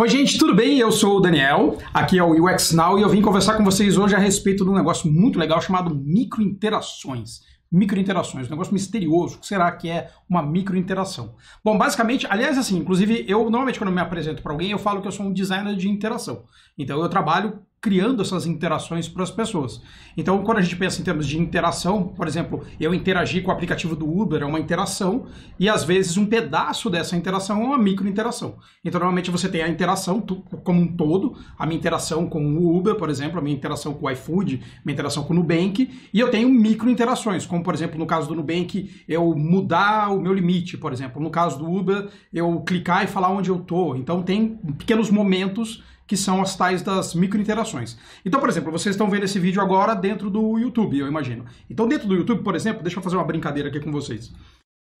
Oi, gente, tudo bem? Eu sou o Daniel, aqui é o UX Now e eu vim conversar com vocês hoje a respeito de um negócio muito legal chamado microinterações. Microinterações, um negócio misterioso. O que será que é uma microinteração? Bom, basicamente, aliás, assim, inclusive, eu normalmente quando me apresento para alguém, eu falo que eu sou um designer de interação. Então eu trabalho criando essas interações para as pessoas. Então, quando a gente pensa em termos de interação, por exemplo, eu interagir com o aplicativo do Uber é uma interação, e às vezes um pedaço dessa interação é uma micro interação. Então, normalmente você tem a interação como um todo, a minha interação com o Uber, por exemplo, a minha interação com o iFood, minha interação com o Nubank, e eu tenho micro interações, como por exemplo, no caso do Nubank, eu mudar o meu limite, por exemplo, no caso do Uber, eu clicar e falar onde eu tô. Então, tem pequenos momentos que são as tais das microinterações. Então, por exemplo, vocês estão vendo esse vídeo agora dentro do YouTube, eu imagino. Então, dentro do YouTube, por exemplo, deixa eu fazer uma brincadeira aqui com vocês.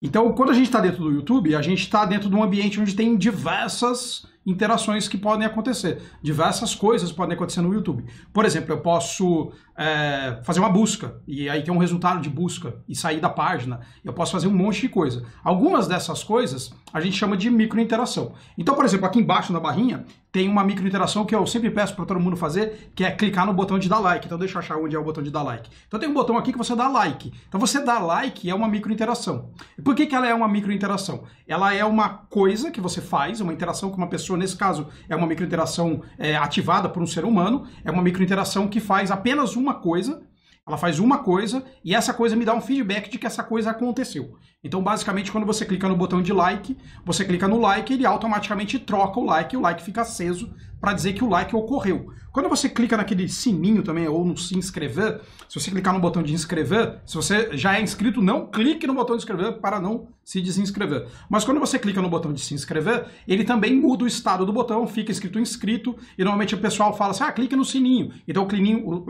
Então, quando a gente está dentro do YouTube, a gente está dentro de um ambiente onde tem diversas interações que podem acontecer, diversas coisas podem acontecer no YouTube. Por exemplo, eu posso é, fazer uma busca e aí ter um resultado de busca e sair da página. Eu posso fazer um monte de coisa. Algumas dessas coisas a gente chama de microinteração. Então, por exemplo, aqui embaixo na barrinha tem uma microinteração que eu sempre peço para todo mundo fazer, que é clicar no botão de dar like. Então, deixa eu achar onde é o botão de dar like. Então, tem um botão aqui que você dá like. Então, você dá like é uma microinteração. interação por que, que ela é uma microinteração? Ela é uma coisa que você faz, uma interação com uma pessoa, nesse caso, é uma microinteração é, ativada por um ser humano, é uma microinteração que faz apenas uma uma coisa, ela faz uma coisa e essa coisa me dá um feedback de que essa coisa aconteceu. Então, basicamente, quando você clica no botão de like, você clica no like, ele automaticamente troca o like e o like fica aceso para dizer que o like ocorreu. Quando você clica naquele sininho também, ou no se inscrever, se você clicar no botão de inscrever, se você já é inscrito, não clique no botão de inscrever para não se desinscrever. Mas quando você clica no botão de se inscrever, ele também muda o estado do botão, fica escrito inscrito, e normalmente o pessoal fala assim, ah, clique no sininho. Então o, clininho,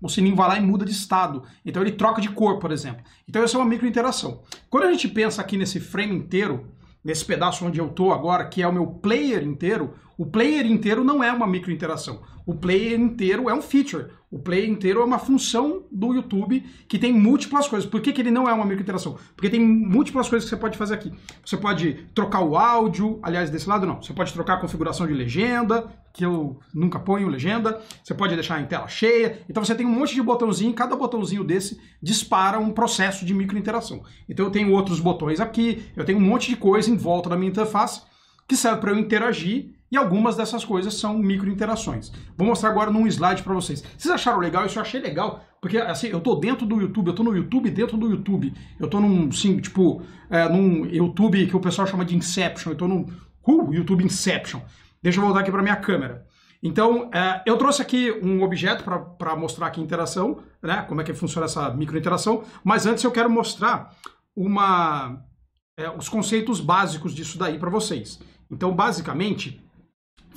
o sininho vai lá e muda de estado. Então ele troca de cor, por exemplo. Então essa é uma microinteração. Quando a gente pensa aqui nesse frame inteiro, nesse pedaço onde eu estou agora, que é o meu player inteiro, o player inteiro não é uma micro interação. O player inteiro é um feature. O player inteiro é uma função do YouTube que tem múltiplas coisas. Por que, que ele não é uma micro interação? Porque tem múltiplas coisas que você pode fazer aqui. Você pode trocar o áudio, aliás, desse lado não. Você pode trocar a configuração de legenda, que eu nunca ponho legenda. Você pode deixar em tela cheia. Então você tem um monte de botãozinho, cada botãozinho desse dispara um processo de micro interação. Então eu tenho outros botões aqui, eu tenho um monte de coisa em volta da minha interface que serve para eu interagir e algumas dessas coisas são microinterações. Vou mostrar agora num slide para vocês. Vocês acharam legal? Isso eu achei legal, porque assim, eu tô dentro do YouTube, eu tô no YouTube dentro do YouTube. Eu tô num, sim, tipo, é, num YouTube que o pessoal chama de Inception. Eu tô num uh, YouTube Inception. Deixa eu voltar aqui para minha câmera. Então, é, eu trouxe aqui um objeto para mostrar aqui a interação, né? Como é que funciona essa microinteração. Mas antes eu quero mostrar uma, é, os conceitos básicos disso daí para vocês. Então, basicamente,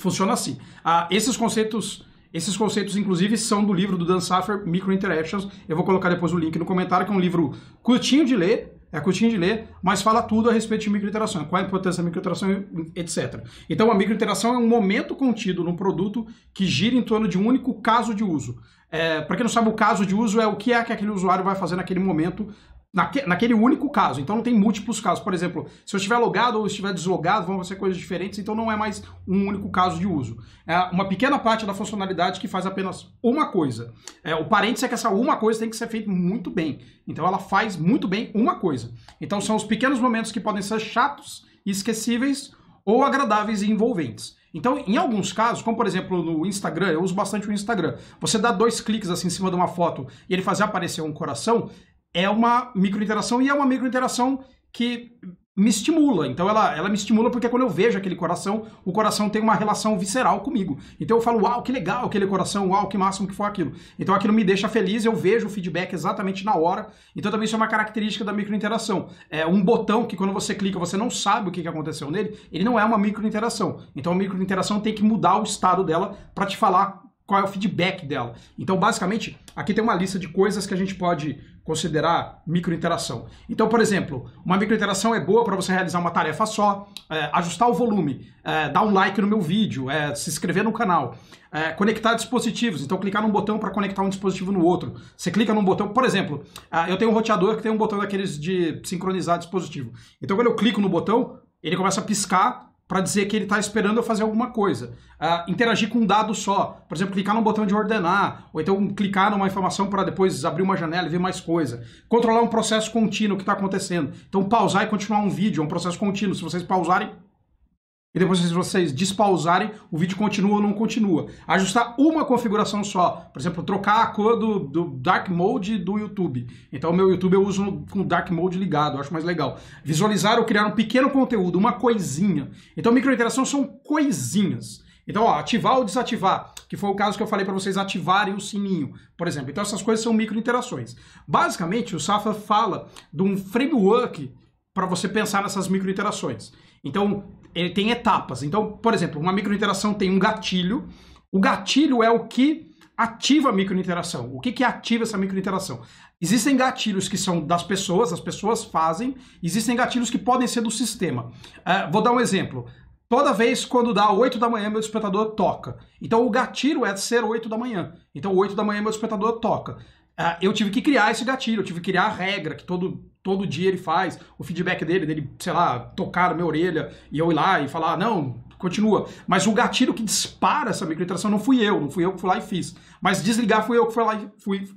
funciona assim. Ah, esses conceitos, esses conceitos, inclusive, são do livro do Dan Saffer, Micro Interactions. Eu vou colocar depois o link no comentário, que é um livro curtinho de ler, é curtinho de ler, mas fala tudo a respeito de microinteração, qual é a importância da microinteração, etc. Então, a microinteração é um momento contido num produto que gira em torno de um único caso de uso. É, Para quem não sabe, o caso de uso é o que é que aquele usuário vai fazer naquele momento naquele único caso. Então não tem múltiplos casos. Por exemplo, se eu estiver logado ou estiver deslogado, vão ser coisas diferentes, então não é mais um único caso de uso. É uma pequena parte é da funcionalidade que faz apenas uma coisa. É, o parênteses é que essa uma coisa tem que ser feita muito bem. Então ela faz muito bem uma coisa. Então são os pequenos momentos que podem ser chatos e esquecíveis ou agradáveis e envolventes. Então, em alguns casos, como por exemplo no Instagram, eu uso bastante o Instagram, você dá dois cliques assim em cima de uma foto e ele fazer aparecer um coração, é uma microinteração e é uma microinteração que me estimula. Então ela, ela me estimula porque quando eu vejo aquele coração, o coração tem uma relação visceral comigo. Então eu falo, uau, que legal aquele coração, uau, que máximo que foi aquilo. Então aquilo me deixa feliz, eu vejo o feedback exatamente na hora. Então também isso é uma característica da microinteração. É um botão que quando você clica você não sabe o que aconteceu nele, ele não é uma microinteração. Então a microinteração tem que mudar o estado dela para te falar qual é o feedback dela. Então basicamente aqui tem uma lista de coisas que a gente pode considerar microinteração. Então, por exemplo, uma microinteração é boa para você realizar uma tarefa só, é, ajustar o volume, é, dar um like no meu vídeo, é, se inscrever no canal, é, conectar dispositivos. Então, clicar num botão para conectar um dispositivo no outro. Você clica num botão, por exemplo, é, eu tenho um roteador que tem um botão daqueles de sincronizar dispositivo. Então, quando eu clico no botão, ele começa a piscar para dizer que ele está esperando eu fazer alguma coisa. Uh, interagir com um dado só, por exemplo, clicar no botão de ordenar, ou então clicar numa informação para depois abrir uma janela e ver mais coisa. Controlar um processo contínuo que está acontecendo. Então, pausar e continuar um vídeo é um processo contínuo. Se vocês pausarem, e depois se vocês despausarem, o vídeo continua ou não continua. Ajustar uma configuração só, por exemplo, trocar a cor do, do Dark Mode do YouTube. Então, meu YouTube eu uso com Dark Mode ligado, acho mais legal. Visualizar ou criar um pequeno conteúdo, uma coisinha. Então, microinteração são coisinhas. Então, ó, ativar ou desativar, que foi o caso que eu falei para vocês ativarem o sininho, por exemplo. Então, essas coisas são microinterações. Basicamente, o Safa fala de um framework para você pensar nessas microinterações. interações então, ele eh, tem etapas. Então, por exemplo, uma microinteração tem um gatilho. O gatilho é o que ativa a microinteração. O que, que ativa essa microinteração? Existem gatilhos que são das pessoas, as pessoas fazem, existem gatilhos que podem ser do sistema. Uh, vou dar um exemplo. Toda vez quando dá 8 da manhã, meu despertador toca. Então o gatilho é de ser 8 da manhã. Então 8 da manhã, meu despertador toca. Uh, eu tive que criar esse gatilho, eu tive que criar a regra que todo todo dia ele faz, o feedback dele, dele, sei lá, tocar na minha orelha e eu ir lá e falar, não, continua. Mas o gatilho que dispara essa microinteração não fui eu, não fui eu que fui lá e fiz. Mas desligar fui eu que fui lá e fui,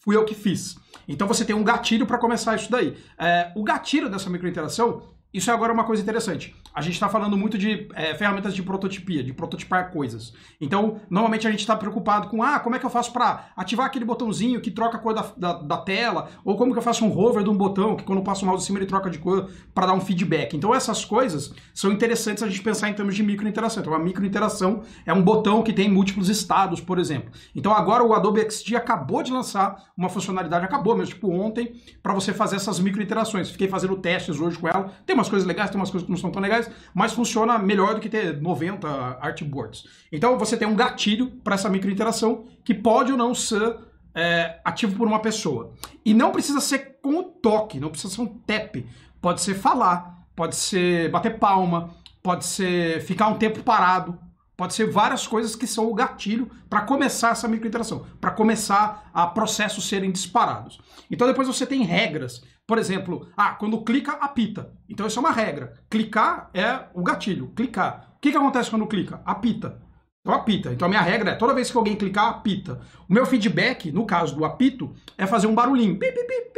fui eu que fiz. Então você tem um gatilho para começar isso daí. É, o gatilho dessa microinteração, isso é agora uma coisa interessante a gente está falando muito de é, ferramentas de prototipia, de prototipar coisas. Então, normalmente a gente está preocupado com, ah, como é que eu faço para ativar aquele botãozinho que troca a cor da, da, da, tela, ou como que eu faço um hover de um botão que quando eu passo o mouse em cima ele troca de cor para dar um feedback. Então, essas coisas são interessantes a gente pensar em termos de microinteração. Então, a microinteração é um botão que tem múltiplos estados, por exemplo. Então, agora o Adobe XD acabou de lançar uma funcionalidade, acabou mesmo, tipo ontem, para você fazer essas microinterações. Fiquei fazendo testes hoje com ela. Tem umas coisas legais, tem umas coisas que não são tão legais, mas funciona melhor do que ter 90 artboards. Então você tem um gatilho para essa microinteração que pode ou não ser é, ativo por uma pessoa. E não precisa ser com o toque, não precisa ser um tap. Pode ser falar, pode ser bater palma, pode ser ficar um tempo parado, Pode ser várias coisas que são o gatilho para começar essa microinteração, para começar a processos serem disparados. Então depois você tem regras por exemplo, ah, quando clica, apita. Então isso é uma regra. Clicar é o gatilho, clicar. O que, que acontece quando clica? Apita. Então apita. Então a minha regra é toda vez que alguém clicar, apita. O meu feedback, no caso do apito, é fazer um barulhinho. Pi, pi, pi,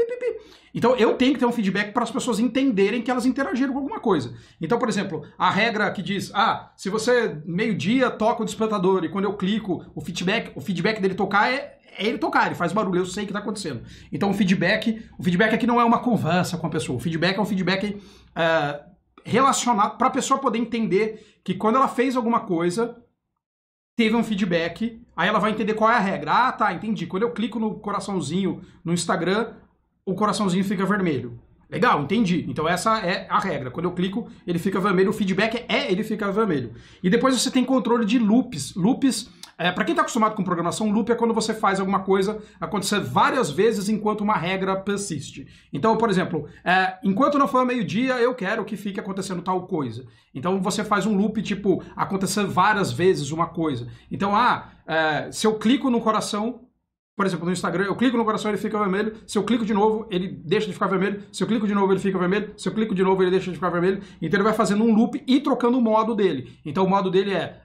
então eu tenho que ter um feedback para as pessoas entenderem que elas interagiram com alguma coisa. Então, por exemplo, a regra que diz: ah, se você meio-dia toca o despertador e quando eu clico, o feedback, o feedback dele tocar é é ele tocar, ele faz barulho, eu sei o que está acontecendo. Então o feedback, o feedback aqui não é uma conversa com a pessoa, o feedback é um feedback uh, relacionado para a pessoa poder entender que quando ela fez alguma coisa, teve um feedback, aí ela vai entender qual é a regra. Ah, tá, entendi. Quando eu clico no coraçãozinho no Instagram, o coraçãozinho fica vermelho. Legal, entendi. Então essa é a regra. Quando eu clico, ele fica vermelho. O feedback é ele fica vermelho. E depois você tem controle de loops. Loops é, para quem está acostumado com programação, loop é quando você faz alguma coisa acontecer várias vezes enquanto uma regra persiste. Então, por exemplo, é, enquanto não for meio-dia, eu quero que fique acontecendo tal coisa. Então você faz um loop, tipo, acontecer várias vezes uma coisa. Então, ah, é, se eu clico no coração, por exemplo, no Instagram, eu clico no coração, ele fica vermelho. Se eu clico de novo, ele deixa de ficar vermelho. Se eu clico de novo, ele fica vermelho. Se eu clico de novo, ele deixa de ficar vermelho. Então ele vai fazendo um loop e trocando o modo dele. Então o modo dele é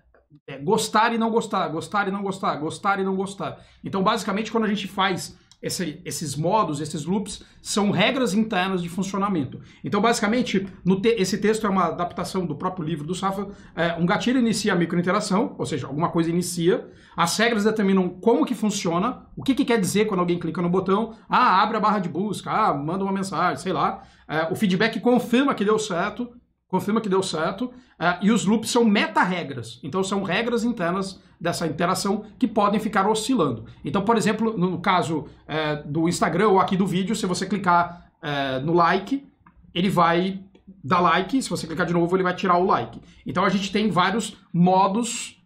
é, gostar e não gostar, gostar e não gostar, gostar e não gostar. Então, basicamente, quando a gente faz esse, esses modos, esses loops, são regras internas de funcionamento. Então, basicamente, te, esse texto é uma adaptação do próprio livro do Safa. É, um gatilho inicia a microinteração, ou seja, alguma coisa inicia. As regras determinam como que funciona, o que, que quer dizer quando alguém clica no botão. Ah, abre a barra de busca, ah, manda uma mensagem, sei lá. É, o feedback confirma que deu certo, confirma que deu certo. Uh, e os loops são meta-regras, então são regras internas dessa interação que podem ficar oscilando. Então, por exemplo, no caso uh, do Instagram ou aqui do vídeo, se você clicar uh, no like, ele vai dar like, se você clicar de novo, ele vai tirar o like. Então a gente tem vários modos.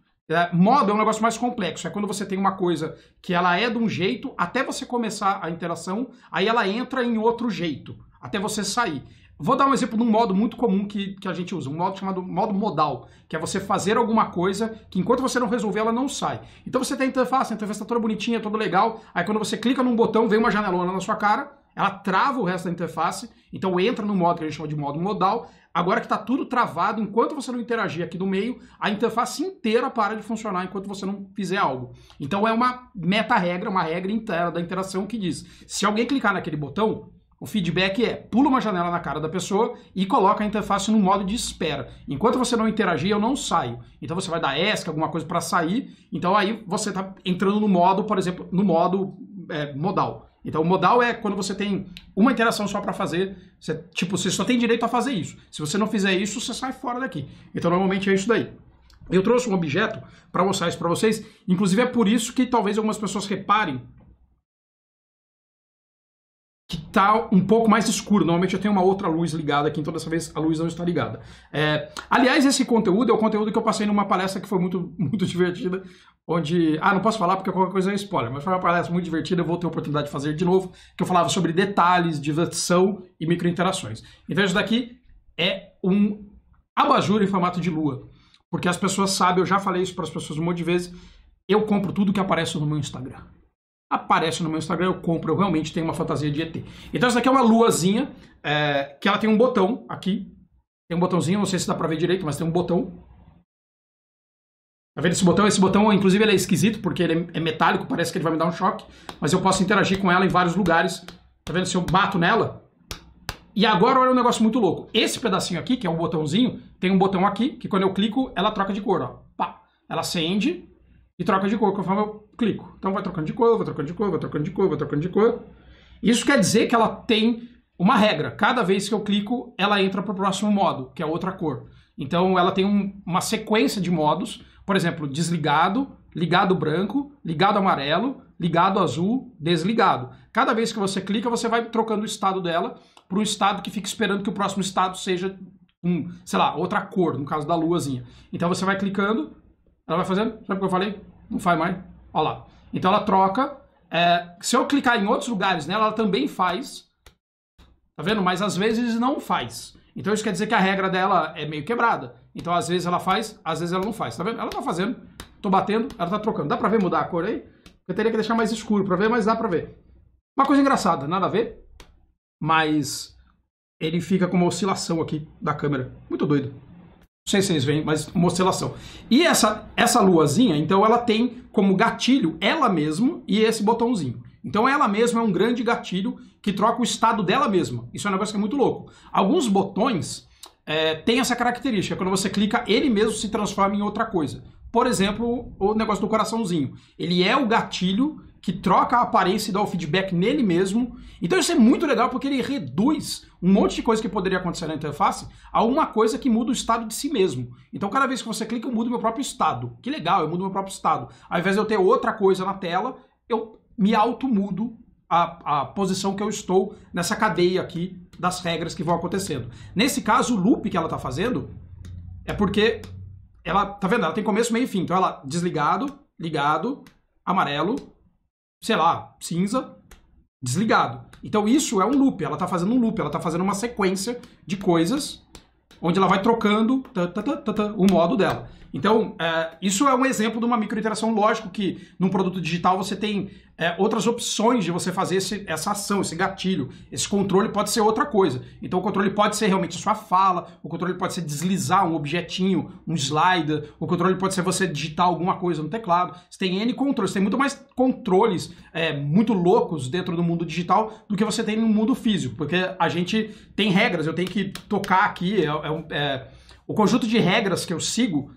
modo é um negócio mais complexo, é quando você tem uma coisa que ela é de um jeito, até você começar a interação, aí ela entra em outro jeito até você sair. Vou dar um exemplo de um modo muito comum que, que a gente usa, um modo chamado modo modal, que é você fazer alguma coisa que enquanto você não resolver, ela não sai. Então você tem a interface, a interface está toda bonitinha, toda legal, aí quando você clica num botão, vem uma janelona na sua cara, ela trava o resto da interface, então entra no modo que a gente chama de modo modal. Agora que está tudo travado, enquanto você não interagir aqui do meio, a interface inteira para de funcionar enquanto você não fizer algo. Então é uma meta-regra, uma regra interna da interação que diz, se alguém clicar naquele botão, o feedback é pula uma janela na cara da pessoa e coloca a interface no modo de espera. Enquanto você não interagir, eu não saio. Então você vai dar ESC, alguma coisa para sair. Então aí você está entrando no modo, por exemplo, no modo é, modal. Então, o modal é quando você tem uma interação só para fazer. Você, tipo, você só tem direito a fazer isso. Se você não fizer isso, você sai fora daqui. Então, normalmente é isso daí. Eu trouxe um objeto para mostrar isso para vocês. Inclusive, é por isso que talvez algumas pessoas reparem que está um pouco mais escuro. Normalmente eu tenho uma outra luz ligada aqui, então dessa vez a luz não está ligada. É, aliás, esse conteúdo é o conteúdo que eu passei numa palestra que foi muito, muito divertida, onde... Ah, não posso falar porque qualquer coisa é spoiler, mas foi uma palestra muito divertida, eu vou ter a oportunidade de fazer de novo, que eu falava sobre detalhes, diversão e microinterações. Então isso daqui é um abajur em formato de lua, porque as pessoas sabem, eu já falei isso para as pessoas um monte de vezes, eu compro tudo que aparece no meu Instagram aparece no meu Instagram, eu compro, eu realmente tenho uma fantasia de ET. Então essa aqui é uma luazinha, é, que ela tem um botão aqui, tem um botãozinho, não sei se dá pra ver direito, mas tem um botão. Tá vendo esse botão? Esse botão, inclusive, ele é esquisito, porque ele é metálico, parece que ele vai me dar um choque, mas eu posso interagir com ela em vários lugares. Tá vendo? Se eu bato nela... E agora olha um negócio muito louco. Esse pedacinho aqui, que é um botãozinho, tem um botão aqui, que quando eu clico, ela troca de cor, ó. Pá. Ela acende e troca de cor conforme eu clico. Então vai trocando de cor, vai trocando de cor, vai trocando de cor, vai trocando de cor. Isso quer dizer que ela tem uma regra. Cada vez que eu clico, ela entra para o próximo modo, que é outra cor. Então ela tem um, uma sequência de modos, por exemplo, desligado, ligado branco, ligado amarelo, ligado azul, desligado. Cada vez que você clica, você vai trocando o estado dela para um estado que fica esperando que o próximo estado seja um, sei lá, outra cor, no caso da luazinha. Então você vai clicando, ela vai fazendo, sabe o que eu falei? Não faz mais. Olha lá. Então ela troca. É, se eu clicar em outros lugares nela, né, ela também faz. Tá vendo? Mas às vezes não faz. Então isso quer dizer que a regra dela é meio quebrada. Então às vezes ela faz, às vezes ela não faz. Tá vendo? Ela tá fazendo. Tô batendo, ela tá trocando. Dá pra ver mudar a cor aí? Eu teria que deixar mais escuro pra ver, mas dá pra ver. Uma coisa engraçada, nada a ver. Mas ele fica com uma oscilação aqui da câmera. Muito doido. Não sei se vocês veem, mas uma oscilação. E essa, essa luazinha, então, ela tem como gatilho ela mesma e esse botãozinho. Então ela mesma é um grande gatilho que troca o estado dela mesma. Isso é um negócio que é muito louco. Alguns botões é, têm essa característica. Quando você clica, ele mesmo se transforma em outra coisa. Por exemplo, o negócio do coraçãozinho. Ele é o gatilho que troca a aparência e dá o feedback nele mesmo. Então isso é muito legal porque ele reduz um monte de coisa que poderia acontecer na interface a uma coisa que muda o estado de si mesmo. Então cada vez que você clica, eu mudo meu próprio estado. Que legal, eu mudo meu próprio estado. Ao invés de eu ter outra coisa na tela, eu me automudo a, a posição que eu estou nessa cadeia aqui das regras que vão acontecendo. Nesse caso, o loop que ela está fazendo é porque ela, tá vendo? Ela tem começo, meio e fim. Então ela desligado, ligado, amarelo, sei lá, cinza, desligado. Então isso é um loop, ela está fazendo um loop, ela está fazendo uma sequência de coisas onde ela vai trocando o modo dela. Então, é, isso é um exemplo de uma microiteração. Lógico que num produto digital você tem é, outras opções de você fazer esse, essa ação, esse gatilho. Esse controle pode ser outra coisa. Então o controle pode ser realmente sua fala, o controle pode ser deslizar um objetinho, um slider, o controle pode ser você digitar alguma coisa no teclado. Você tem N controles, tem muito mais controles é, muito loucos dentro do mundo digital do que você tem no mundo físico, porque a gente tem regras, eu tenho que tocar aqui, é, é, é o conjunto de regras que eu sigo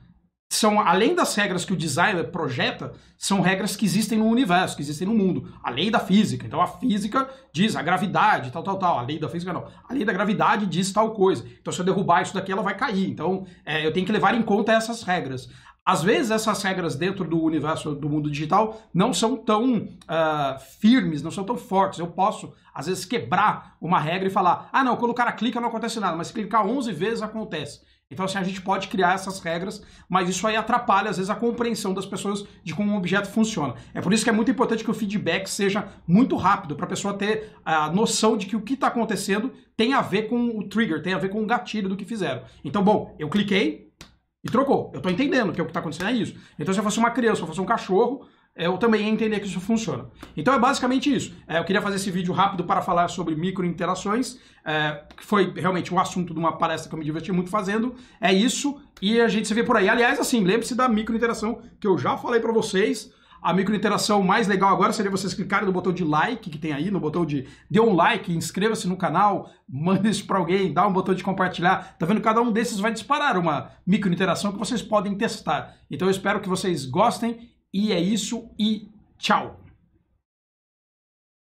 são, além das regras que o designer projeta, são regras que existem no universo, que existem no mundo. A lei da física. Então a física diz a gravidade, tal, tal, tal. A lei da física não. A lei da gravidade diz tal coisa. Então se eu derrubar isso daqui, ela vai cair. Então é, eu tenho que levar em conta essas regras. Às vezes essas regras dentro do universo do mundo digital não são tão uh, firmes, não são tão fortes. Eu posso, às vezes, quebrar uma regra e falar, ah não, quando o cara clica não acontece nada, mas se clicar 11 vezes acontece. Então, assim, a gente pode criar essas regras, mas isso aí atrapalha, às vezes, a compreensão das pessoas de como um objeto funciona. É por isso que é muito importante que o feedback seja muito rápido, para a pessoa ter a ah, noção de que o que está acontecendo tem a ver com o trigger, tem a ver com o gatilho do que fizeram. Então, bom, eu cliquei, e trocou. Eu tô entendendo que o que tá acontecendo é isso. Então, se eu fosse uma criança, se eu fosse um cachorro, eu também ia entender que isso funciona. Então é basicamente isso. É, eu queria fazer esse vídeo rápido para falar sobre microinterações, é, que foi realmente o um assunto de uma palestra que eu me diverti muito fazendo. É isso, e a gente se vê por aí. Aliás, assim, lembre-se da microinteração que eu já falei para vocês. A microinteração mais legal agora seria vocês clicarem no botão de like que tem aí, no botão de dê um like, inscreva-se no canal, manda isso para alguém, dá um botão de compartilhar. Tá vendo? Cada um desses vai disparar uma microinteração que vocês podem testar. Então eu espero que vocês gostem e é isso e tchau.